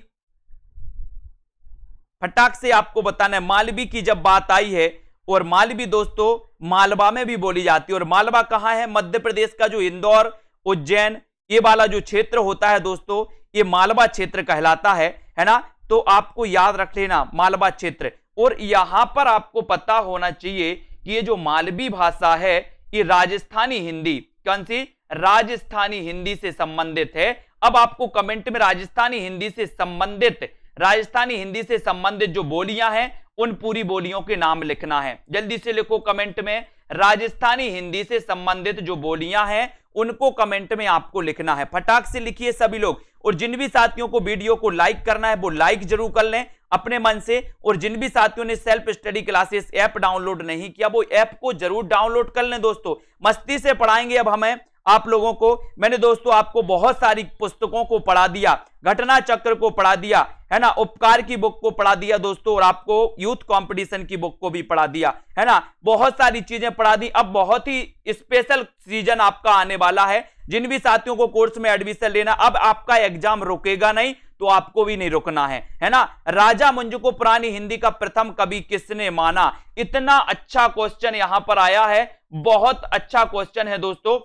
फटाक से आपको बताना है मालवी की जब बात आई है और मालवी दोस्तों मालवा में भी बोली जाती है और मालवा कहां है मध्य प्रदेश का जो इंदौर उज्जैन ये वाला जो क्षेत्र होता है दोस्तों ये मालवा क्षेत्र कहलाता है है ना तो आपको याद रख लेना मालवा क्षेत्र और यहां पर आपको पता होना चाहिए कि ये जो मालवी भाषा है ये राजस्थानी हिंदी कौन सी राजस्थानी हिंदी से संबंधित है अब आपको कमेंट में राजस्थानी हिंदी से संबंधित राजस्थानी हिंदी से संबंधित जो बोलियां हैं उन पूरी बोलियों के नाम लिखना है जल्दी से लिखो कमेंट में राजस्थानी हिंदी से संबंधित जो बोलियां हैं उनको कमेंट में आपको लिखना है फटाक से लिखिए सभी लोग और जिन भी साथियों को वीडियो को लाइक करना है वो लाइक जरूर कर लें अपने मन से और जिन भी साथियों ने self study classes app download नहीं किया वो ऐप को जरूर डाउनलोड कर लें दोस्तों मस्ती से पढ़ाएंगे अब हमें आप लोगों को मैंने दोस्तों आपको बहुत सारी पुस्तकों को पढ़ा दिया घटना चक्र को पढ़ा दिया है ना उपकार की बुक को पढ़ा दिया दोस्तों और आपको यूथ कंपटीशन की बुक को भी पढ़ा दिया है ना बहुत सारी चीजें पढ़ा दी अब बहुत ही स्पेशल सीजन आपका आने वाला है जिन भी साथियों को कोर्स में एडमिशन लेना अब आपका एग्जाम रुकेगा नहीं तो आपको भी नहीं रुकना है है ना राजा मुंजू को पुरानी हिंदी का प्रथम कवि किसने माना इतना अच्छा क्वेश्चन यहां पर आया है बहुत अच्छा क्वेश्चन है दोस्तों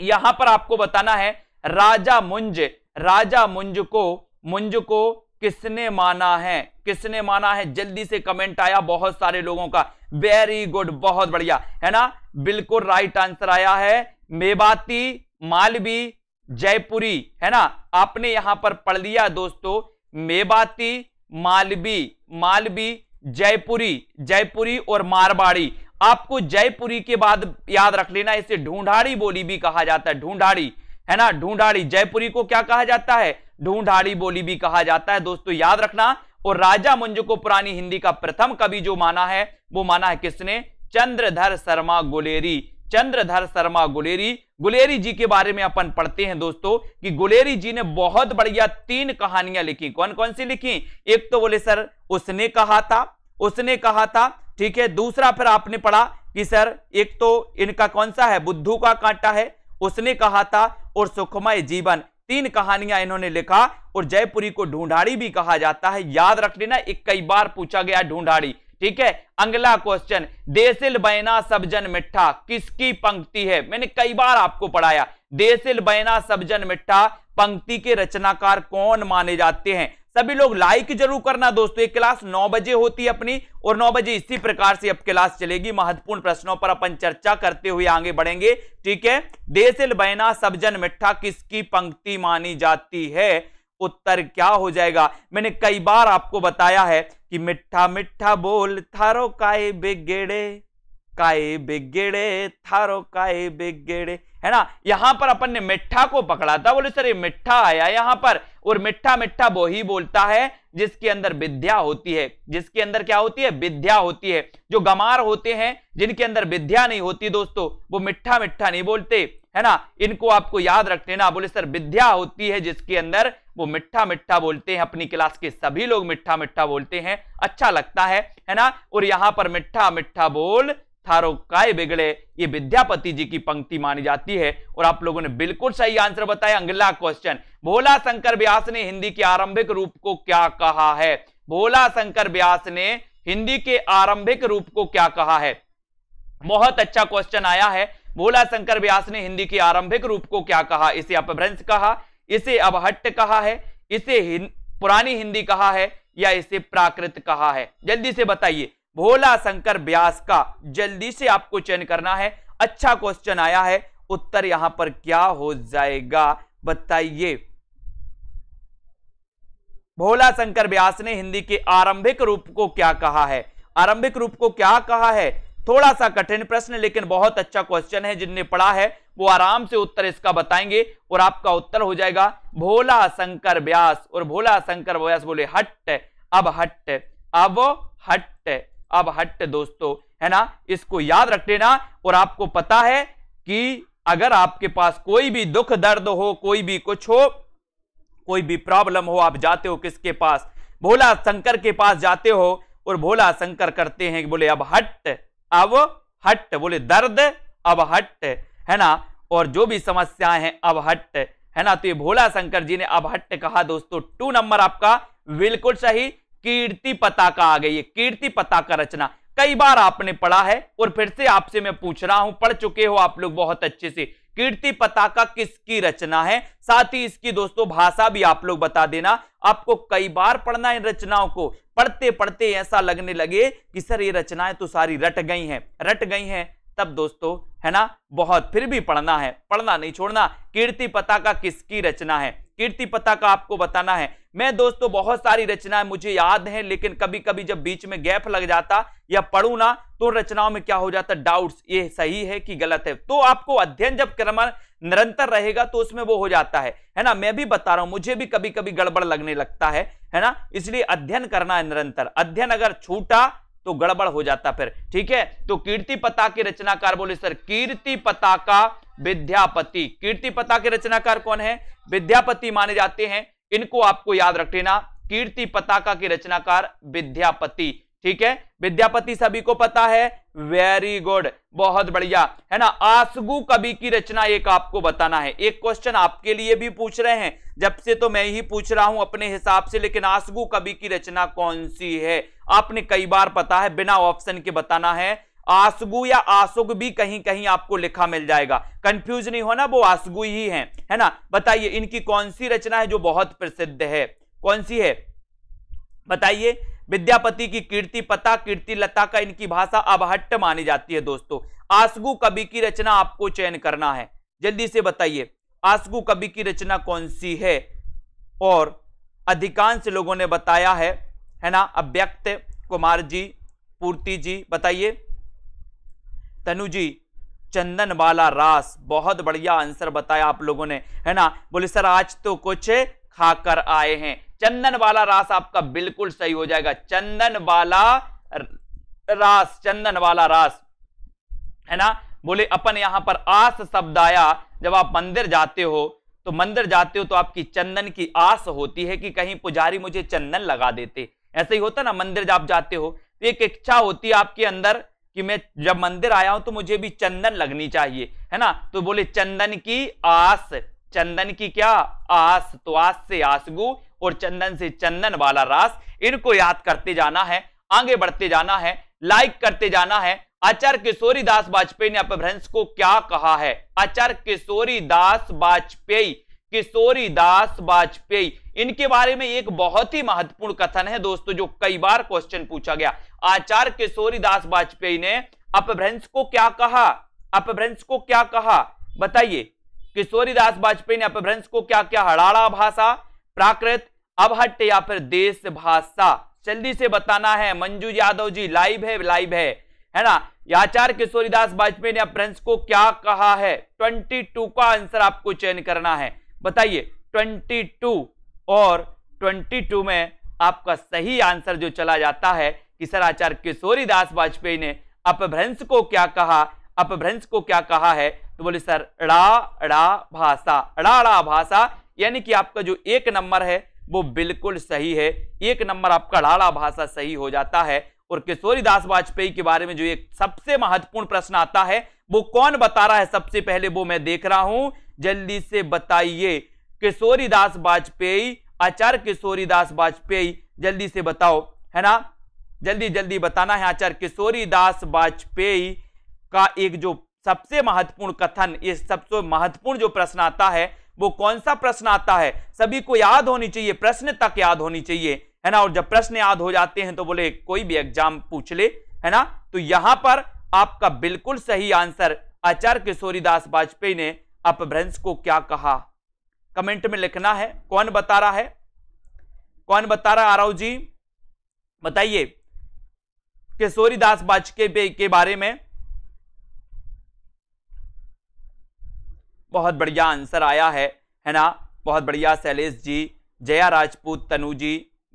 यहां पर आपको बताना है राजा मुंज राजा मुंज को मुंज को किसने माना है किसने माना है जल्दी से कमेंट आया बहुत सारे लोगों का वेरी गुड बहुत बढ़िया है ना बिल्कुल राइट आंसर आया है मेवाती मालवी जयपुरी है ना आपने यहां पर पढ़ लिया दोस्तों मेवाती मालवी मालवी जयपुरी जयपुरी और मारवाड़ी आपको जयपुरी के बाद याद रख लेना इसे ढूंढाड़ी बोली भी कहा जाता है ढूंढाड़ी है ना ढूंढाड़ी जयपुरी को क्या कहा जाता है ढूंढाड़ी बोली भी कहा जाता है दोस्तों याद रखना और राजा मुंज को पुरानी हिंदी का प्रथम कवि जो माना है वो माना है किसने चंद्रधर शर्मा गुलेरी चंद्रधर शर्मा गुलेरी गुलेरी जी के बारे में अपन पढ़ते हैं दोस्तों कि गुलेरी जी ने बहुत बढ़िया तीन कहानियां लिखी कौन कौन सी लिखी एक तो बोले सर उसने कहा था उसने कहा था ठीक है दूसरा फिर आपने पढ़ा कि सर एक तो इनका कौन सा है बुद्धू का कांटा है उसने कहा था और सुखमय जीवन तीन कहानियां इन्होंने लिखा और जयपुरी को ढूंढाड़ी भी कहा जाता है याद रख लेना एक कई बार पूछा गया ढूंढाड़ी ठीक है अगला क्वेश्चन देसिल बैना सबजन मिठा किसकी पंक्ति है मैंने कई बार आपको पढ़ाया देसिल बैना सबजन मिठा पंक्ति के रचनाकार कौन माने जाते हैं सभी लोग लाइक जरूर करना दोस्तों ये क्लास नौ बजे होती है अपनी और नौ बजे इसी प्रकार से अब क्लास चलेगी महत्वपूर्ण प्रश्नों पर अपन चर्चा करते हुए आगे बढ़ेंगे ठीक है देसिल बैना सबजन मिठा किसकी पंक्ति मानी जाती है उत्तर क्या हो जाएगा मैंने कई बार आपको बताया है कि मिठा मिठा बोल थारो काय बिगेड़े काय बिगेड़े थारो काए बिगेड़े है ना यहां पर अपन ने मिठा को पकड़ा था बोले सर ये मिठा आया यहां पर और मिठा मिठा वो ही बोलता है जिसके अंदर विद्या होती है जिसके अंदर क्या होती है विद्या होती है जो गमार होते हैं जिनके अंदर विद्या नहीं होती दोस्तों वो मिठा मिठा नहीं बोलते है ना इनको आपको याद रख लेना बोले सर विद्या होती है जिसके अंदर वो मिठा मिठा बोलते हैं अपनी क्लास के सभी लोग मिठा मिठा बोलते हैं अच्छा लगता है है ना और यहां पर मिठा मिठा बोल थारोकाय बिगड़े ये विद्यापति जी की पंक्ति मानी जाती है और आप लोगों ने बिल्कुल सही आंसर बताया अगला क्वेश्चन भोला शंकर व्यास ने हिंदी के आरंभिक रूप को क्या कहा है भोला शंकर व्यास ने हिंदी के आरंभिक रूप को क्या कहा है बहुत अच्छा क्वेश्चन आया है भोला शंकर व्यास ने हिंदी के आरंभिक रूप को क्या कहा इसे अपभ्रंश कहा इसे अवहट्ट कहा है इसे हिन, पुरानी हिंदी कहा है या इसे प्राकृत कहा है जल्दी से बताइए भोला शंकर ब्यास का जल्दी से आपको चयन करना है अच्छा क्वेश्चन आया है उत्तर यहां पर क्या हो जाएगा बताइए भोला शंकर व्यास ने हिंदी के आरंभिक रूप को क्या कहा है आरंभिक रूप को क्या कहा है थोड़ा सा कठिन प्रश्न लेकिन बहुत अच्छा क्वेश्चन है जिनने पढ़ा है वो आराम से उत्तर इसका बताएंगे और आपका उत्तर हो जाएगा भोला शंकर व्यास और भोला शंकर व्यास बोले हट अब हट अब हट अब हट दोस्तों है ना इसको याद रख लेना और आपको पता है कि अगर आपके पास कोई भी दुख दर्द हो कोई भी कुछ हो कोई भी प्रॉब्लम हो आप जाते हो किसके पास भोला शंकर के पास जाते हो और भोला शंकर करते हैं बोले अब हट अब हट बोले दर्द अब हट है ना और जो भी समस्याएं हैं अब हट है ना तो ये भोला शंकर जी ने अब हट कहा दोस्तों टू नंबर आपका बिल्कुल सही कीर्ति पताका आ गई है कीर्ति पताका रचना कई बार आपने पढ़ा है और फिर से आपसे मैं पूछ रहा हूं पढ़ चुके हो आप लोग बहुत अच्छे से कीर्ति पताका किसकी रचना है साथ ही इसकी दोस्तों भाषा भी आप लोग बता देना आपको कई बार पढ़ना इन रचनाओं को पढ़ते पढ़ते ऐसा लगने लगे कि सर ये रचनाएं तो सारी रट गई हैं रट गई हैं तब दोस्तों है ना बहुत फिर भी पढ़ना है पढ़ना नहीं छोड़ना कीर्ति पता का किसकी रचना है कीर्ति पता का आपको बताना है मैं दोस्तों बहुत सारी रचनाएं मुझे याद है लेकिन कभी कभी जब बीच में गैप लग जाता या पढ़ू ना तो रचनाओं में क्या हो जाता डाउट्स ये सही है कि गलत है तो आपको अध्ययन जब क्रम निरंतर रहेगा तो उसमें वो हो जाता है है ना मैं भी बता रहा हूं मुझे भी कभी कभी गड़बड़ लगने लगता है है ना इसलिए अध्ययन करना है निरंतर अध्ययन अगर छूटा तो गड़बड़ हो जाता फिर ठीक है तो कीर्ति पता के रचनाकार बोले सर कीर्ति पता का विद्यापति कीर्ति पता के रचनाकार कौन है विद्यापति माने जाते हैं इनको आपको याद रख लेना कीर्ति पताका के रचनाकार विद्यापति ठीक है विद्यापति सभी को पता है वेरी गुड बहुत बढ़िया है ना आसगु कवि की रचना एक आपको बताना है एक क्वेश्चन आपके लिए भी पूछ रहे हैं जब से तो मैं ही पूछ रहा हूं अपने हिसाब से लेकिन आसगु कवि की रचना कौन सी है आपने कई बार पता है बिना ऑप्शन के बताना है आसगु या आसुग भी कहीं कहीं आपको लिखा मिल जाएगा कंफ्यूज नहीं होना वो आसगु ही है है ना बताइए इनकी कौन सी रचना है जो बहुत प्रसिद्ध है कौन सी है बताइए विद्यापति की कीर्ति पता कीर्ति लता का इनकी भाषा अबहट्ट मानी जाती है दोस्तों आसगु कवि की रचना आपको चयन करना है जल्दी से बताइए आसगु कवि की रचना कौन सी है और अधिकांश लोगों ने बताया है है ना अव्यक्त कुमार जी पूर्ति जी बताइए तनु जी चंदन वाला रास बहुत बढ़िया आंसर बताया आप लोगों ने है ना बोले सर आज तो कुछ खाकर आए हैं चंदन वाला रास आपका बिल्कुल सही हो जाएगा चंदन वाला रास चंदन वाला रास है ना बोले अपन यहां पर आस शब्द आया जब आप मंदिर जाते हो तो मंदिर जाते हो तो आपकी चंदन की आस होती है कि कहीं पुजारी मुझे चंदन लगा देते ऐसे ही होता ना मंदिर आप जाते हो तो एक इच्छा होती है आपके अंदर कि मैं जब मंदिर आया हूं तो मुझे भी चंदन लगनी चाहिए है ना तो बोले चंदन की आस चंदन की क्या आस तो आस से आसगु और चंदन से चंदन वाला रास इनको याद करते जाना है आगे बढ़ते जाना है लाइक करते जाना है आचार्य किशोरी दास वाजपेयी ने अपभ्रंश को क्या कहा है आचार्य किशोरी दास वाजपेयी किशोरी दास वाजपेयी इनके बारे में एक बहुत ही महत्वपूर्ण कथन है दोस्तों जो कई बार क्वेश्चन पूछा गया आचार्य किशोरी दास वाजपेयी ने अपभ्रंश को क्या कहा अपभ्रंश को क्या कहा बताइए किशोरी दास वाजपेयी ने अपभ्रंश को क्या क्या हड़ाड़ा भाषा प्राकृत अब हट या फिर देश भाषा जल्दी से बताना है मंजू यादव जी लाइव है लाइव है है ना याचार किशोरीदास वाजपेयी ने अपभ्रंश को क्या कहा है 22 का आंसर आपको चयन करना है बताइए 22 और 22 में आपका सही आंसर जो चला जाता है कि सर आचार्य किशोरीदास वाजपेयी ने अपभ्रंश को क्या कहा अपभ्रंश को क्या कहा है तो बोले सर अड़ा अड़ा भाषा अड़ा अड़ा भाषा यानी कि आपका जो एक नंबर है वो बिल्कुल सही है एक नंबर आपका लाड़ा भाषा सही हो जाता है और किशोरी दास वाजपेयी के बारे में जो एक सबसे महत्वपूर्ण प्रश्न आता है वो कौन बता रहा है सबसे पहले वो मैं देख रहा हूं जल्दी से बताइए किशोरी दास वाजपेयी आचार्य किशोरी दास वाजपेयी जल्दी से बताओ है ना जल्दी जल्दी बताना है आचार्य किशोरी दास वाजपेयी का एक जो सबसे महत्वपूर्ण कथन ये सबसे महत्वपूर्ण जो प्रश्न आता है वो कौन सा प्रश्न आता है सभी को याद होनी चाहिए प्रश्न तक याद होनी चाहिए है ना और जब प्रश्न याद हो जाते हैं तो बोले कोई भी एग्जाम पूछ ले है ना तो यहां पर आपका बिल्कुल सही आंसर आचार्य किशोरी दास वाजपेयी ने अपभ्रंश को क्या कहा कमेंट में लिखना है कौन बता रहा है कौन बता रहा आराव जी बताइए किशोरी दास वाजपेयी के बारे में बहुत बढ़िया आंसर आया है है ना बहुत बढ़िया शैलेश जी जया राजपूत तनु जी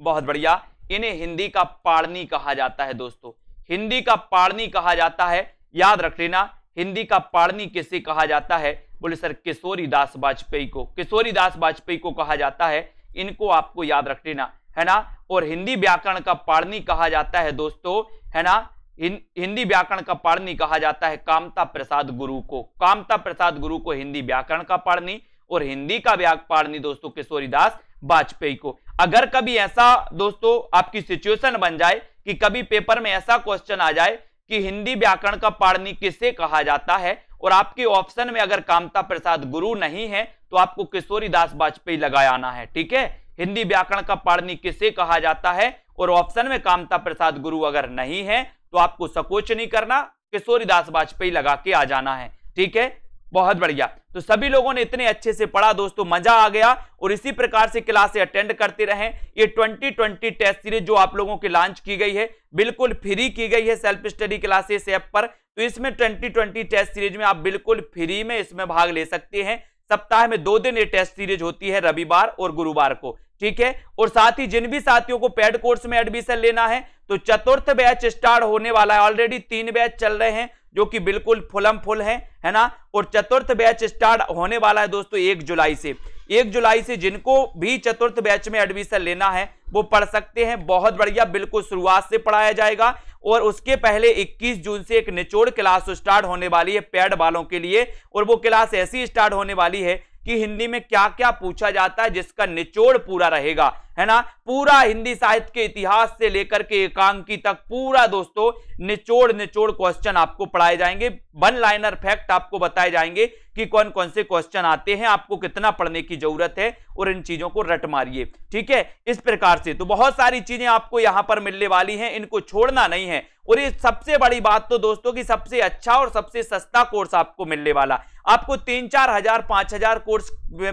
बहुत बढ़िया इन्हें हिंदी का पाड़नी कहा जाता है दोस्तों हिंदी का पाड़नी कहा जाता है याद रख लेना हिंदी का पाड़नी किसे कहा जाता है बोले सर किशोरी दास वाजपेयी को किशोरी दास वाजपेयी को कहा जाता है इनको आपको याद रख लेना है ना और हिंदी व्याकरण का पाड़नी कहा जाता है दोस्तों है ना हिंदी व्याकरण का पाड़नी कहा जाता है कामता प्रसाद गुरु को कामता प्रसाद गुरु को हिंदी व्याकरण का पाड़नी और हिंदी का व्याक पाड़नी दोस्तों किशोरी दास वाजपेयी को अगर कभी ऐसा दोस्तों आपकी सिचुएशन बन जाए कि कभी पेपर में ऐसा क्वेश्चन आ जाए कि हिंदी व्याकरण का पाड़नी किसे कहा जाता है और आपके ऑप्शन में अगर कामता प्रसाद गुरु नहीं है तो आपको किशोरी दास वाजपेयी लगाया आना है ठीक है हिंदी व्याकरण का पाड़नी किसे कहा जाता है और ऑप्शन में कामता प्रसाद गुरु अगर नहीं है तो आपको सकोच नहीं करना किशोरीदास वाजपेयी लगा के आ जाना है ठीक है बहुत बढ़िया तो सभी लोगों ने इतने अच्छे से पढ़ा दोस्तों मजा आ गया और इसी प्रकार से क्लासे अटेंड करते रहें ये 2020 टेस्ट सीरीज जो आप लोगों की लॉन्च की गई है बिल्कुल फ्री की गई है सेल्फ स्टडी क्लासेस ऐप पर तो इसमें 2020 टेस्ट सीरीज में आप बिल्कुल फ्री में इसमें भाग ले सकते हैं सप्ताह में दो दिन ये टेस्ट सीरीज होती है रविवार और गुरुवार को ठीक है और साथ ही जिन भी साथियों को पेड कोर्स में एडमिशन लेना है तो चतुर्थ बैच स्टार्ट होने वाला है ऑलरेडी तीन बैच चल रहे हैं जो कि बिल्कुल फुलम फुल है है ना और चतुर्थ बैच स्टार्ट होने वाला है दोस्तों एक जुलाई से एक जुलाई से जिनको भी चतुर्थ बैच में एडमिशन लेना है वो पढ़ सकते हैं बहुत बढ़िया बिल्कुल शुरुआत से पढ़ाया जाएगा और उसके पहले 21 जून से एक निचोड़ क्लास स्टार्ट होने वाली है पैड वालों के लिए और वो क्लास ऐसी स्टार्ट होने वाली है कि हिंदी में क्या क्या पूछा जाता है जिसका निचोड़ पूरा रहेगा है ना पूरा हिंदी साहित्य के इतिहास से लेकर के एकांकी तक पूरा दोस्तों निचोड़ निचोड़ क्वेश्चन आपको पढ़ाए जाएंगे वन लाइनर फैक्ट आपको बताए जाएंगे कि कौन कौन से क्वेश्चन आते हैं आपको कितना पढ़ने की जरूरत है और इन चीजों को रट मारिए ठीक है इस प्रकार से तो बहुत सारी चीजें आपको यहां पर मिलने वाली हैं इनको छोड़ना नहीं है और ये सबसे बड़ी बात तो दोस्तों की सबसे अच्छा और सबसे सस्ता कोर्स आपको मिलने वाला आपको तीन चार हजार पांच हजार कोर्स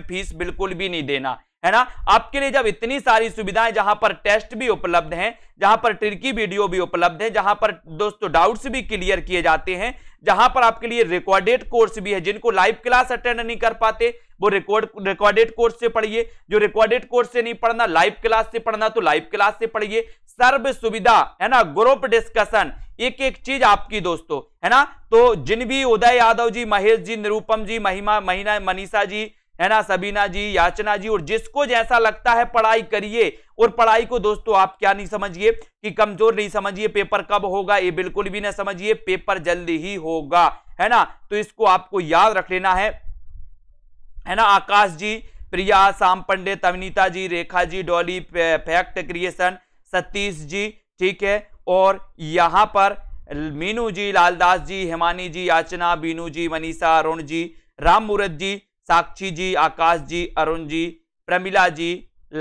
फीस बिल्कुल भी नहीं देना है ना आपके लिए जब इतनी सारी सुविधाएं जहां पर टेस्ट भी उपलब्ध हैं जहां पर ट्रिकी वीडियो भी उपलब्ध है जहां पर दोस्तों डाउट्स भी क्लियर किए जाते हैं जहां पर आपके लिए रिकॉर्डेड कोर्स भी है जिनको लाइव क्लास अटेंड नहीं कर पाते वो रिकॉर्ड रिकॉर्डेड कोर्स से पढ़िए जो रिकॉर्डेड कोर्स से नहीं पढ़ना लाइव क्लास से पढ़ना तो लाइव क्लास से पढ़िए सर्व सुविधा है ना ग्रुप डिस्कशन एक एक चीज आपकी दोस्तों है ना तो जिन भी उदय यादव जी महेश जी निरूपम जी महिमा महिना मनीषा जी है ना सबीना जी याचना जी और जिसको जैसा लगता है पढ़ाई करिए और पढ़ाई को दोस्तों आप क्या नहीं समझिए कि कमजोर नहीं समझिए पेपर कब होगा ये बिल्कुल भी ना समझिए पेपर जल्दी ही होगा है ना तो इसको आपको याद रख लेना है है ना आकाश जी प्रिया शाम पंडित अवनीता जी रेखा जी डॉली फैक्ट क्रिएशन सतीश जी ठीक है और यहाँ पर मीनू जी लालदास जी हेमानी जी याचना बीनू जी मनीषा अरुण जी राम मूरत जी साक्षी जी आकाश जी अरुण जी प्रमिला जी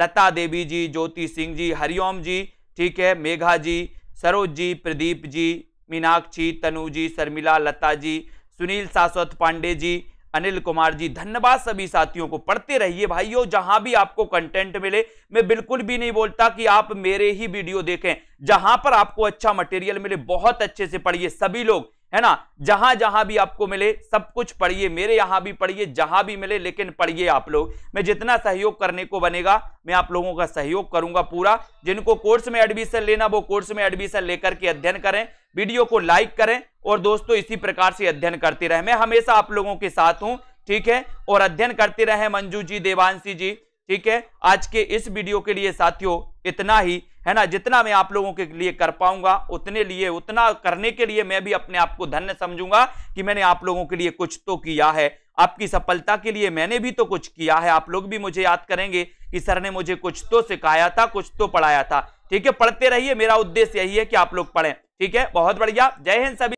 लता देवी जी ज्योति सिंह जी हरिओम जी ठीक है मेघा जी सरोज जी प्रदीप जी मीनाक्षी तनु जी शर्मिला लता जी सुनील शाश्वत पांडे जी अनिल कुमार जी धन्यवाद सभी साथियों को पढ़ते रहिए भाइयों जहां भी आपको कंटेंट मिले मैं बिल्कुल भी नहीं बोलता कि आप मेरे ही वीडियो देखें जहां पर आपको अच्छा मटेरियल मिले बहुत अच्छे से पढ़िए सभी लोग है ना जहां जहां भी आपको मिले सब कुछ पढ़िए मेरे यहां भी पढ़िए जहां भी मिले लेकिन पढ़िए आप लोग मैं जितना सहयोग करने को बनेगा मैं आप लोगों का सहयोग करूंगा पूरा जिनको कोर्स में एडमिशन लेना वो कोर्स में एडमिशन लेकर के अध्ययन करें वीडियो को लाइक करें और दोस्तों इसी प्रकार से अध्ययन करते रहे मैं हमेशा आप लोगों के साथ हूँ ठीक है और अध्ययन करते रहे मंजू जी देवांशी जी ठीक है आज के इस वीडियो के लिए साथियों इतना ही है ना जितना मैं आप लोगों के लिए कर पाऊंगा उतने लिए उतना करने के लिए मैं भी अपने आप को धन्य समझूंगा कि मैंने आप लोगों के लिए कुछ तो किया है आपकी सफलता के लिए मैंने भी तो कुछ किया है आप लोग भी मुझे याद करेंगे कि सर ने मुझे कुछ तो सिखाया था कुछ तो पढ़ाया था ठीक है पढ़ते रहिए मेरा उद्देश्य यही है कि आप लोग पढ़ें ठीक है बहुत बढ़िया जय हिंद सभी